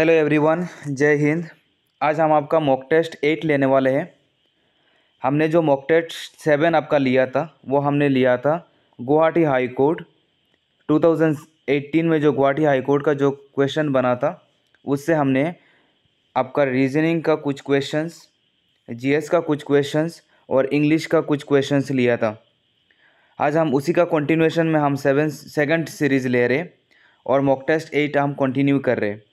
Hello everyone जय हिंद आज हम आपका मॉक टेस्ट एट लेने वाले हैं हमने जो मॉक टेस्ट सेवन आपका लिया था वो हमने लिया था गुवाहाटी हाई कोर्ट 2018 में जो गुवाहाटी हाई कोर्ट का जो क्वेश्चन बना था उससे हमने आपका रीजनिंग का कुछ क्वेश्चंस जीएस का कुछ क्वेश्चंस और इंग्लिश का कुछ क्वेश्चंस लिया था आज हम उसी का कंटिन्यूशन में हम सेवन सेकेंड सीरीज़ ले रहे और मॉक टेस्ट एट हम कंटिन्यू कर रहे हैं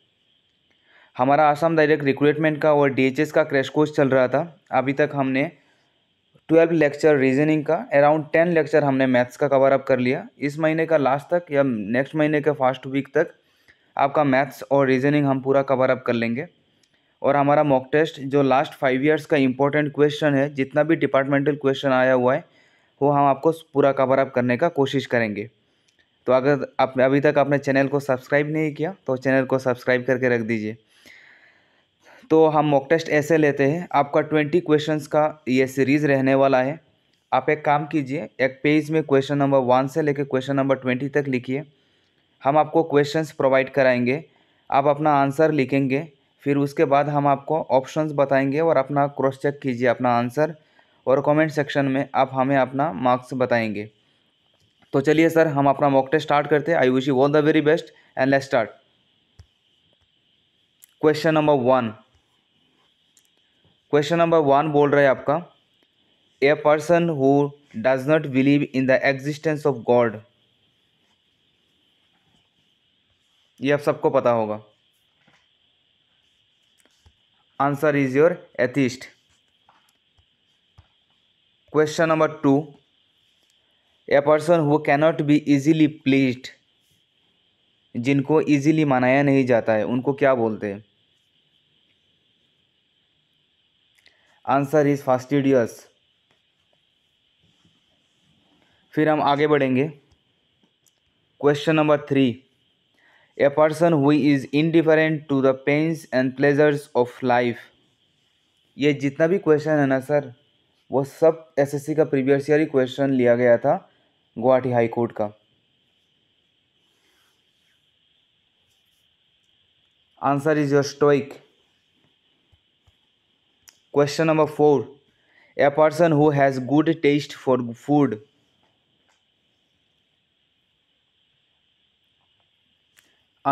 हमारा आसाम डायरेक्ट रिक्रूटमेंट का और डी का क्रैश कोर्स चल रहा था अभी तक हमने ट्वेल्व लेक्चर रीजनिंग का अराउंड टेन लेक्चर हमने मैथ्स का कवर अप कर लिया इस महीने का लास्ट तक या नेक्स्ट महीने के फर्स्ट वीक तक आपका मैथ्स और रीजनिंग हम पूरा कवर अप कर लेंगे और हमारा मॉक टेस्ट जो लास्ट फाइव इयर्स का इंपॉर्टेंट क्वेश्चन है जितना भी डिपार्टमेंटल क्वेश्चन आया हुआ है वो हम आपको पूरा कवर अप करने का कोशिश करेंगे तो अगर आप अभी तक आपने चैनल को सब्सक्राइब नहीं किया तो चैनल को सब्सक्राइब करके रख दीजिए तो हम मॉक टेस्ट ऐसे लेते हैं आपका ट्वेंटी क्वेश्चंस का ये सीरीज़ रहने वाला है आप एक काम कीजिए एक पेज में क्वेश्चन नंबर वन से लेकर क्वेश्चन नंबर ट्वेंटी तक लिखिए हम आपको क्वेश्चंस प्रोवाइड कराएंगे आप अपना आंसर लिखेंगे फिर उसके बाद हम आपको ऑप्शंस बताएंगे और अपना क्रॉस चेक कीजिए अपना आंसर और कमेंट सेक्शन में आप हमें अपना मार्क्स बताएंगे तो चलिए सर हम अपना मॉक टेस्ट स्टार्ट करते हैं I wish you all the very best and let's start question number one question number one बोल रहा है आपका a person who does not believe in the existence of God ये आप सबको पता होगा answer is your atheist question number two a person who cannot be easily pleased जिनको इजीली मनाया नहीं जाता है उनको क्या बोलते हैं आंसर इज फास्टिडियस फिर हम आगे बढ़ेंगे question number three a person who is indifferent to the pains and pleasures of life ये जितना भी क्वेश्चन है ना सर वो सब एसएससी का प्रीवियस ईयर ही क्वेश्चन लिया गया था गुवाहाटी हाई कोर्ट का answer is your stoic Question number 4. A person who has good taste for food.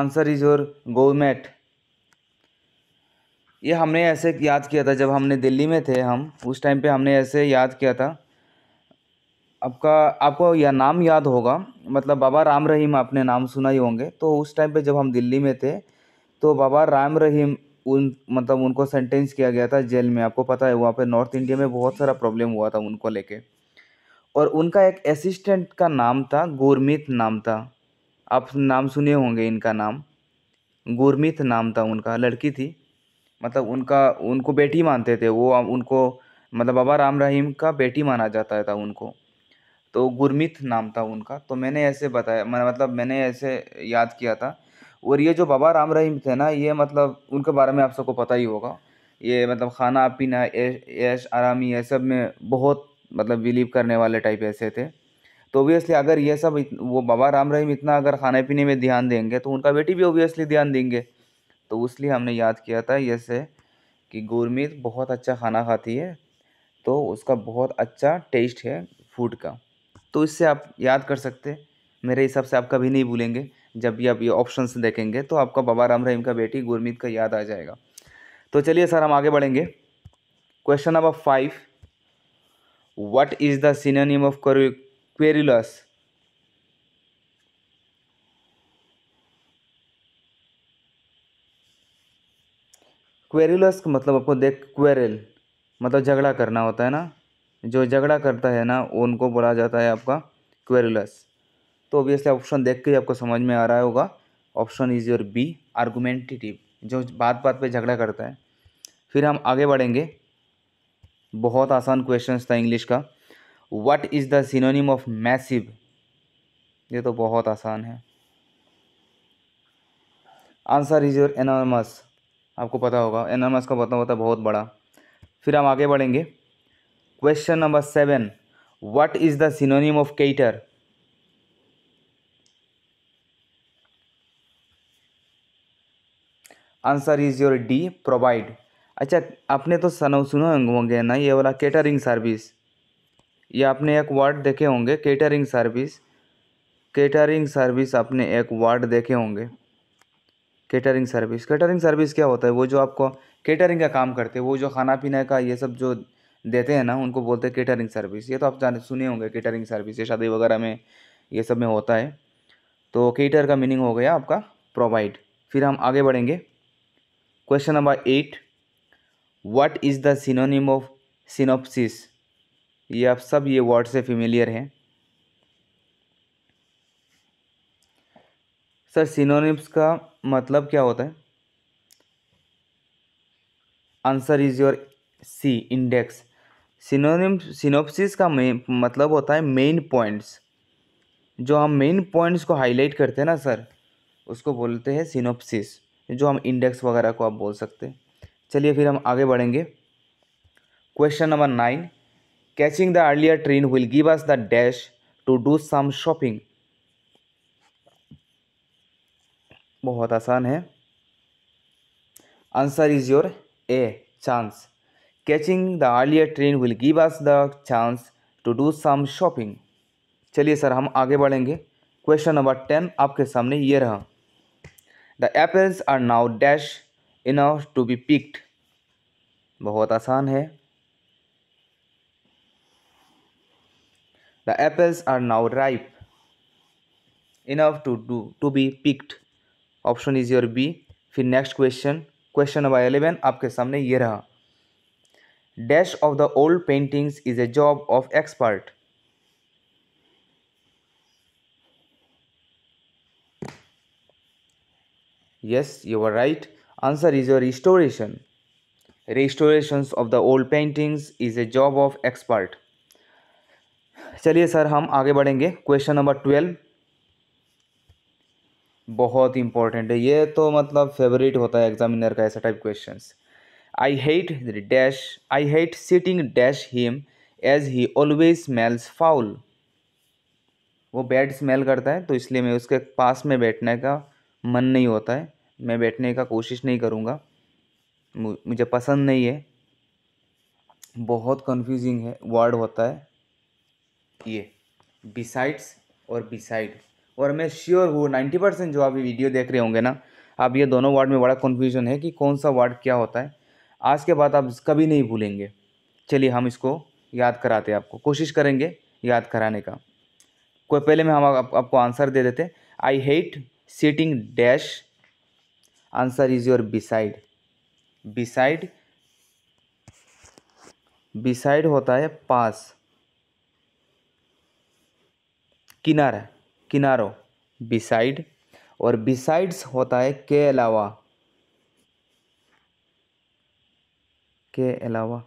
Answer is your gourmet ये हमने ऐसे याद किया था जब हमने दिल्ली में थे हम उस टाइम पे हमने ऐसे याद किया था आपका आपको यह या नाम याद होगा मतलब बाबा राम रहीम आपने नाम सुना ही होंगे तो उस टाइम पे जब हम दिल्ली में थे तो बाबा राम रहीम उन मतलब उनको सेंटेंस किया गया था जेल में आपको पता है वहाँ पे नॉर्थ इंडिया में बहुत सारा प्रॉब्लम हुआ था उनको लेके और उनका एक असिस्टेंट का नाम था गुरमीत नाम था आप नाम सुने होंगे इनका नाम गुरमीत नाम था उनका लड़की थी मतलब उनका उनको बेटी मानते थे वो उनको मतलब बाबा राम रहीम का बेटी माना जाता था उनको तो गुरमीत नाम था उनका तो मैंने ऐसे बताया मतलब मैंने ऐसे याद किया था और ये जो बाबा राम रहीम थे ना ये मतलब उनके बारे में आप सबको पता ही होगा ये मतलब खाना पीना ऐश आरामी ये सब में बहुत मतलब बिलीव करने वाले टाइप ऐसे थे तो ओबियसली अगर ये सब वो बाबा राम रहीम इतना अगर खाने पीने में ध्यान देंगे तो उनका बेटी भी ओबियसली ध्यान देंगे तो उसलिए हमने याद किया था ये से कि गुरमीत बहुत अच्छा खाना खाती है तो उसका बहुत अच्छा टेस्ट है फूड का तो इससे आप याद कर सकते मेरे हिसाब से आप कभी नहीं भूलेंगे जब भी आप ये ऑप्शंस देखेंगे तो आपका बाबा राम रहीम का बेटी गुरमीत का याद आ जाएगा तो चलिए सर हम आगे बढ़ेंगे question number five what is the of querulous querulous का मतलब आपको देख क्वेरल मतलब झगड़ा करना होता है ना जो झगड़ा करता है ना उनको बोला जाता है आपका क्वेरुलस तो ऑब्वियसली ऑप्शन देख के ही आपको समझ में आ रहा होगा option is your B argumentative जो बात बात पे झगड़ा करता है फिर हम आगे बढ़ेंगे बहुत आसान क्वेश्चन था इंग्लिश का what is the synonym of massive ये तो बहुत आसान है आंसर इज योर एनॉर्मस आपको पता होगा एनॉर्मस का पता होता बहुत बड़ा फिर हम आगे बढ़ेंगे question number seven what is the synonym of cater answer is your D provide अच्छा आपने तो सनो सुनो होंगे ना ये वाला केटरिंग सर्विस ये आपने एक वर्ड देखे होंगे केटरिंग सर्विस केटरिंग सर्विस आपने एक वर्ड देखे होंगे केटरिंग सर्विस केटरिंग सर्विस क्या होता है वो जो आपको केटरिंग का काम करते हैं वो जो खाना पीना का ये सब जो देते हैं ना उनको बोलते हैं केटरिंग सर्विस ये तो आप जाने सुने होंगे केटरिंग सर्विस ये शादी वगैरह में ये सब में होता है तो केटर का मीनिंग हो गया आपका प्रोवाइड फिर हम आगे बढ़ेंगे question number eight what is the synonym of synopsis? ये आप सब ये वर्ड से फेमिलियर हैं सर सिनोनिम्स का मतलब क्या होता है answer is your C index synonym synopsis का मतलब होता है मेन पॉइंट्स जो हम मेन पॉइंट्स को हाईलाइट करते हैं ना सर उसको बोलते हैं सिनोप्सिस जो हम इंडेक्स वगैरह को आप बोल सकते हैं चलिए फिर हम आगे बढ़ेंगे question number nine catching the earlier train will give us the dash to do some shopping बहुत आसान है answer is your A chance catching the earlier train will give us the chance to do some shopping चलिए sir हम आगे बढ़ेंगे question number ten आपके सामने ये रहा the apples are now dash enough to be picked बहुत आसान है the apples are now ripe enough to do to be picked option is your B फिर next question question number eleven आपके सामने ये रहा dash of the old paintings is a job of expert Yes, you are right. Answer is your restoration. Restorations of the old paintings is a job of expert. चलिए sir हम आगे बढ़ेंगे question number twelve बहुत important है ये तो मतलब favourite होता है एग्जामिनर का ऐसा type question I hate dash I hate sitting dash him as he always smells foul वो बैड स्मेल करता है तो इसलिए मैं उसके पास में बैठने का मन नहीं होता है मैं बैठने का कोशिश नहीं करूँगा मुझे पसंद नहीं है बहुत कंफ्यूजिंग है वर्ड होता है ये बिसाइड्स और बिसाइड और मैं श्योर हूँ नाइन्टी परसेंट जो आप वीडियो देख रहे होंगे ना आप ये दोनों वर्ड में बड़ा कन्फ्यूजन है कि कौन सा वर्ड क्या होता है आज के बाद आप कभी नहीं भूलेंगे चलिए हम इसको याद कराते हैं आपको कोशिश करेंगे याद कराने का कोई पहले में हम आप, आपको आंसर दे देते I hate sitting dash answer is your beside beside beside होता है पास किनारा किनारों बिसाइड और बिसाइड्स होता है के अलावा के अलावा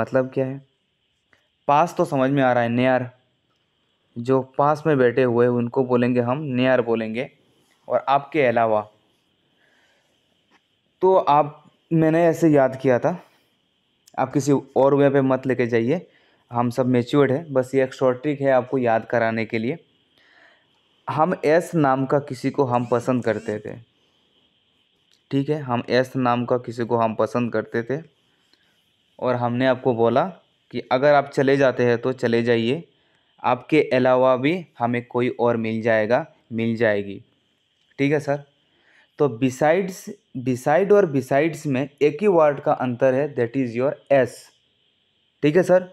मतलब क्या है पास तो समझ में आ रहा है नियर जो पास में बैठे हुए उनको बोलेंगे हम नियर बोलेंगे और आपके अलावा तो आप मैंने ऐसे याद किया था आप किसी और वे पे मत लेके जाइए हम सब मेच्योर्ड है बस ये एक शॉर्ट ट्रिक है आपको याद कराने के लिए हम एस नाम का किसी को हम पसंद करते थे ठीक है हम एस नाम का किसी को हम पसंद करते थे और हमने आपको बोला कि अगर आप चले जाते हैं तो चले जाइए आपके अलावा भी हमें कोई और मिल जाएगा मिल जाएगी ठीक है सर तो बिसाइड्स बिसाइड और बिसाइड्स में एक ही वर्ड का अंतर है दैट इज़ योर एस ठीक है सर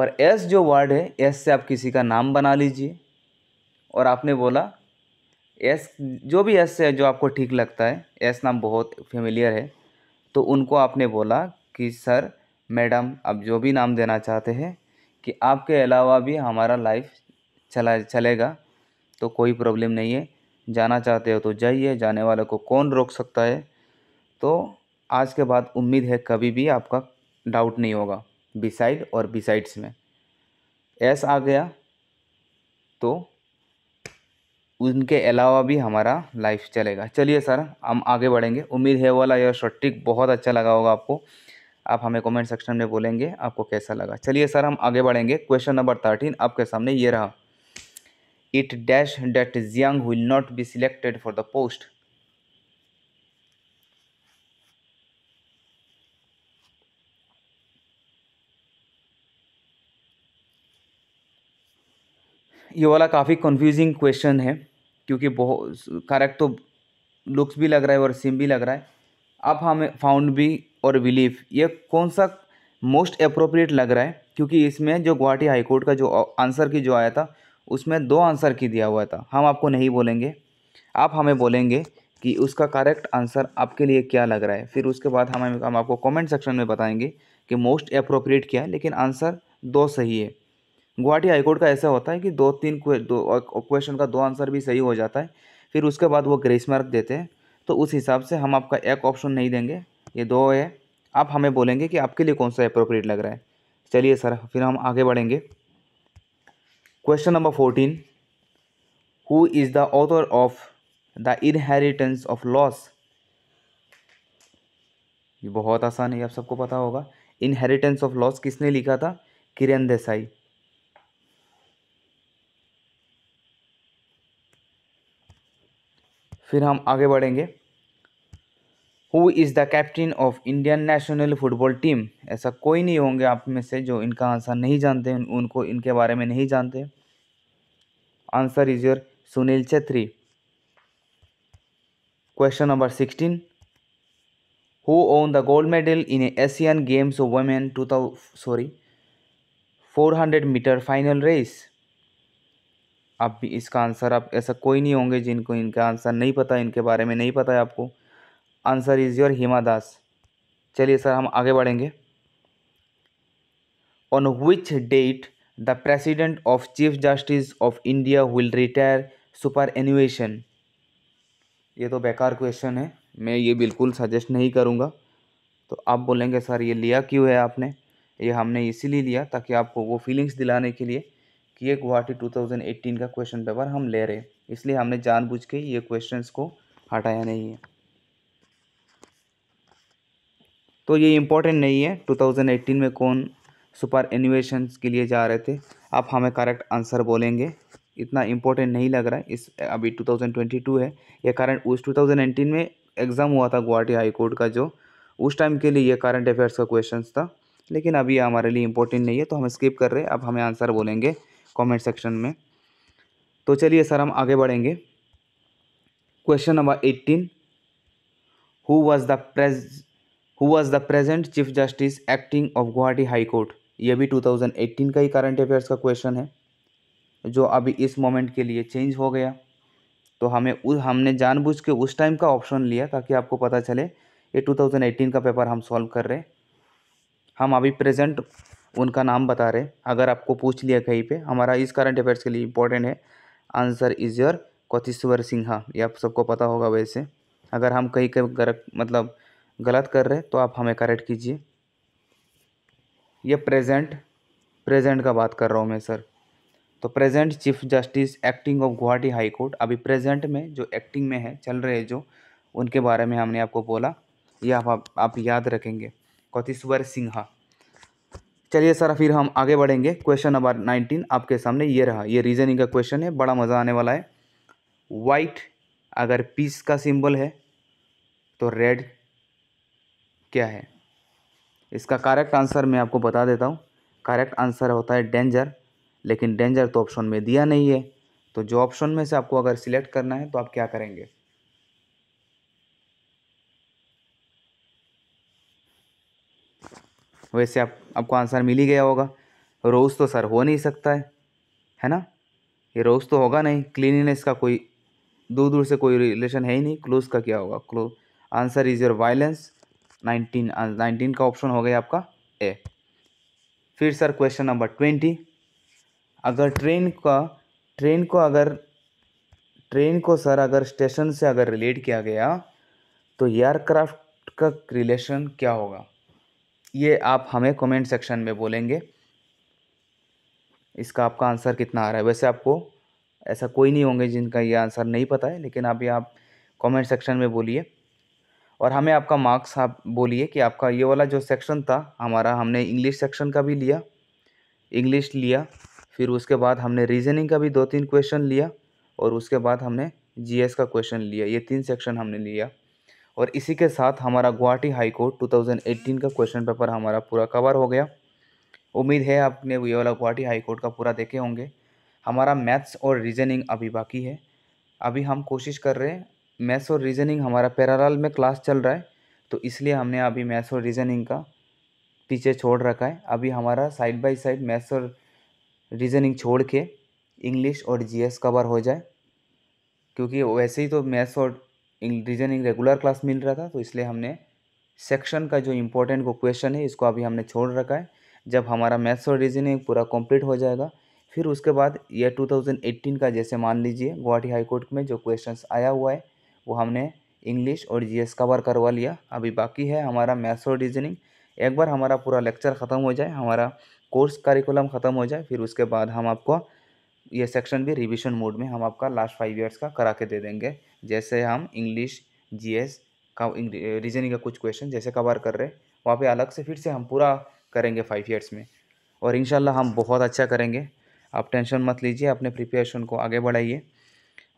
और एस जो वर्ड है एस से आप किसी का नाम बना लीजिए और आपने बोला एस जो भी एस है जो आपको ठीक लगता है एस नाम बहुत फेमिलियर है तो उनको आपने बोला कि सर मैडम आप जो भी नाम देना चाहते हैं कि आपके अलावा भी हमारा लाइफ चला चलेगा तो कोई प्रॉब्लम नहीं है जाना चाहते हो तो जाइए जाने वाले को कौन रोक सकता है तो आज के बाद उम्मीद है कभी भी आपका डाउट नहीं होगा बिसाइड और बिसाइड्स में एस आ गया तो उनके अलावा भी हमारा लाइफ चलेगा चलिए सर हम आगे बढ़ेंगे उम्मीद है वाला यह शॉर्ट ट्रिक बहुत अच्छा लगा होगा आपको आप हमें कमेंट सेक्शन में बोलेंगे आपको कैसा लगा चलिए सर हम आगे बढ़ेंगे क्वेश्चन नंबर थर्टीन आपके सामने ये रहा it dash that Jiang will not be selected for the post. ये वाला काफ़ी कंफ्यूजिंग क्वेश्चन है क्योंकि बहुत करेक्ट तो लुक्स भी लग रहा है और सिम भी लग रहा है अब हमें फाउंड भी और बिलीफ ये कौन सा मोस्ट अप्रोप्रिएट लग रहा है क्योंकि इसमें जो गुवाहाटी हाईकोर्ट का जो आंसर की जो आया था उसमें दो आंसर की दिया हुआ था हम आपको नहीं बोलेंगे आप हमें बोलेंगे कि उसका करेक्ट आंसर आपके लिए क्या लग रहा है फिर उसके बाद हम हम आपको कमेंट सेक्शन में बताएंगे कि मोस्ट अप्रोप्रिएट क्या है लेकिन आंसर दो सही है गुवाहाटी हाईकोर्ट का ऐसा होता है कि दो तीन दो क्वेश्चन का दो आंसर भी सही हो जाता है फिर उसके बाद वो ग्रेस मार्क देते हैं तो उस हिसाब से हम आपका एक ऑप्शन नहीं देंगे ये दो है आप हमें बोलेंगे कि आपके लिए कौन सा अप्रोप्रिएट लग रहा है चलिए सर फिर हम आगे बढ़ेंगे question number fourteen who is the author of the inheritance of loss ये बहुत आसान है आप सबको पता होगा इनहेरिटेंस ऑफ लॉस किसने लिखा था किरण देसाई फिर हम आगे बढ़ेंगे who is the captain of Indian national football team ऐसा कोई नहीं होंगे आप में से जो इनका आंसर नहीं जानते उनको इनके बारे में नहीं जानते answer is your Sunil Chhetri question number sixteen who won the gold medal in Asian games of women two sorry four hundred meter final race आप भी इसका आंसर आप ऐसा कोई नहीं होंगे जिनको इनका आंसर नहीं पता इनके बारे में नहीं पता है आपको answer is your Hima Das चलिए सर हम आगे बढ़ेंगे on which date the president of chief justice of India will retire superannuation ये तो बेकार क्वेश्चन है मैं ये बिल्कुल सजेस्ट नहीं करूँगा तो आप बोलेंगे सर ये लिया क्यों है आपने ये हमने इसीलिए लिया ताकि आपको वो फीलिंग्स दिलाने के लिए कि ये गुवाहाटी 2018 का क्वेश्चन पेपर हम ले रहे हैं इसलिए हमने जानबूझ के ये क्वेश्चंस को हटाया नहीं है तो ये इम्पोर्टेंट नहीं है 2018 में कौन सुपर एनिवेशन के लिए जा रहे थे आप हमें करेक्ट आंसर बोलेंगे इतना इम्पोर्टेंट नहीं लग रहा है इस अभी 2022 है ये करंट उस 2019 में एग्ज़ाम हुआ था गुवाहाटी हाई कोर्ट का जो उस टाइम के लिए ये करंट अफेयर्स का क्वेश्चन था लेकिन अभी ये हमारे लिए इम्पोर्टेंट नहीं है तो हम स्किप कर रहे हैं अब हमें आंसर बोलेंगे कॉमेंट सेक्शन में तो चलिए सर हम आगे बढ़ेंगे question number eighteen who was the press who was the present chief justice acting of Guwahati high court ये भी 2018 का ही करंट अफेयर्स का क्वेश्चन है जो अभी इस मोमेंट के लिए चेंज हो गया तो हमें उ, हमने जानबूझ के उस टाइम का ऑप्शन लिया ताकि आपको पता चले ये 2018 का पेपर हम सॉल्व कर रहे हम अभी प्रेजेंट उनका नाम बता रहे अगर आपको पूछ लिया कहीं पे हमारा इस करंट अफेयर्स के लिए इम्पोर्टेंट है answer is your Kotishwar Sinha ये आप सबको पता होगा वैसे अगर हम कहीं के गर, मतलब गलत कर रहे तो आप हमें करेक्ट कीजिए यह प्रेजेंट प्रेजेंट का बात कर रहा हूँ मैं सर तो present chief justice acting of Guwahati high court अभी प्रेजेंट में जो एक्टिंग में है चल रहे जो उनके बारे में हमने आपको बोला ये आप, आप, आप याद रखेंगे कौतीश्वर सिन्हा चलिए सर फिर हम आगे बढ़ेंगे क्वेश्चन नंबर नाइनटीन आपके सामने ये रहा ये रीजनिंग का क्वेश्चन है बड़ा मज़ा आने वाला है वाइट अगर पीस का सिंबल है तो रेड क्या है इसका करेक्ट आंसर मैं आपको बता देता हूँ करेक्ट आंसर होता है डेंजर लेकिन डेंजर तो ऑप्शन में दिया नहीं है तो जो ऑप्शन में से आपको अगर सिलेक्ट करना है तो आप क्या करेंगे वैसे आप आपको आंसर मिल ही गया होगा रोज़ तो सर हो नहीं सकता है है ना ये रोज़ तो होगा नहीं क्लीनिनेस का कोई दूर दूर से कोई रिलेशन है ही नहीं क्लोज का क्या होगा close answer is your violence nineteen nineteen का ऑप्शन हो गया आपका ए फिर सर क्वेश्चन नंबर ट्वेंटी अगर ट्रेन का ट्रेन को अगर ट्रेन को सर अगर स्टेशन से अगर रिलेट किया गया तो एयरक्राफ्ट का रिलेशन क्या होगा ये आप हमें कमेंट सेक्शन में बोलेंगे इसका आपका आंसर कितना आ रहा है वैसे आपको ऐसा कोई नहीं होंगे जिनका ये आंसर नहीं पता है लेकिन अभी आप कमेंट सेक्शन में बोलिए और हमें आपका मार्क्स आप बोलिए कि आपका ये वाला जो सेक्शन था हमारा हमने इंग्लिश सेक्शन का भी लिया इंग्लिश लिया फिर उसके बाद हमने रीजनिंग का भी दो तीन क्वेश्चन लिया और उसके बाद हमने जीएस का क्वेश्चन लिया ये तीन सेक्शन हमने लिया और इसी के साथ हमारा गुवाहाटी हाई कोर्ट 2018 का क्वेश्चन पेपर हमारा पूरा कवर हो गया उम्मीद है आपने ये वाला गुवाहाटी हाई कोर्ट का पूरा देखे होंगे हमारा मैथ्स और रीजनिंग अभी बाकी है अभी हम कोशिश कर रहे हैं मैथ्स और रीजनिंग हमारा पैराल में क्लास चल रहा है तो इसलिए हमने अभी मैथ्स और रीजनिंग का पीछे छोड़ रखा है अभी हमारा साइड बाय साइड मैथ्स और रीजनिंग छोड़ के इंग्लिश और जीएस कवर हो जाए क्योंकि वैसे ही तो मैथ्स और रीजनिंग रेगुलर क्लास मिल रहा था तो इसलिए हमने सेक्शन का जो इम्पोर्टेंट को क्वेश्चन है इसको अभी हमने छोड़ रखा है जब हमारा मैथ्स और रीजनिंग पूरा कंप्लीट हो जाएगा फिर उसके बाद यह 2018 का जैसे मान लीजिए गुवाहाटी हाईकोर्ट में जो क्वेश्चंस आया हुआ है वो हमने इंग्लिश और एस कवर करवा लिया अभी बाकी है हमारा मैथ्स और रीजनिंग एक बार हमारा पूरा लेक्चर ख़त्म हो जाए हमारा कोर्स करिकुलम ख़त्म हो जाए फिर उसके बाद हम आपको ये सेक्शन भी रिविजन मोड में हम आपका लास्ट फाइव ईयर्स का करा के दे देंगे जैसे हम इंग्लिश जीएस का रीजनिंग का कुछ क्वेश्चन जैसे कवर कर रहे हैं वहाँ पे अलग से फिर से हम पूरा करेंगे फाइव ईयर्स में और इंशाल्लाह हम बहुत अच्छा करेंगे आप टेंशन मत लीजिए अपने प्रिपरेशन को आगे बढ़ाइए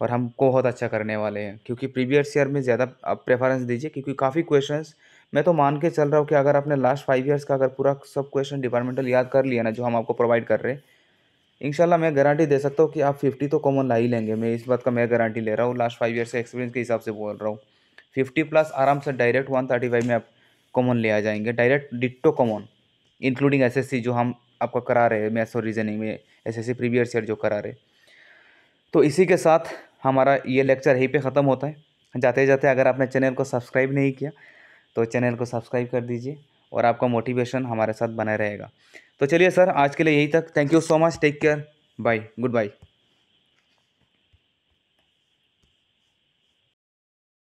और हमको बहुत अच्छा करने वाले हैं क्योंकि प्रीवियस ईयर में ज़्यादा आप प्रेफरेंस दीजिए क्योंकि काफ़ी क्वेश्चंस मैं तो मान के चल रहा हूँ कि अगर आपने लास्ट फाइव ईयर्स का अगर पूरा सब क्वेश्चन डिपार्टमेंटल याद कर लिया ना जो हम आपको प्रोवाइड कर रहे हैं इंशाल्लाह मैं गारंटी दे सकता हूँ कि आप फिफ्टी तो कॉमन ला ही लेंगे मैं इस बात का मैं गारंटी ले रहा हूँ लास्ट फाइव ईयर से एक्सपीरियंस के हिसाब से बोल रहा हूँ फिफ्टी प्लस आराम से डायरेक्ट वन फाइव में आप कॉमन ले आ जाएंगे direct ditto common including SSC जो हम आपका करा रहे हैं मैथ्स और रीजनिंग में S S C previous year जो करा रहे तो इसी के साथ हमारा ये लेक्चर यहीं पे ख़त्म होता है जाते जाते अगर आपने चैनल को सब्सक्राइब नहीं किया तो चैनल को सब्सक्राइब कर दीजिए और आपका मोटिवेशन हमारे साथ बना रहेगा तो चलिए सर आज के लिए यही तक thank you so much take care bye good bye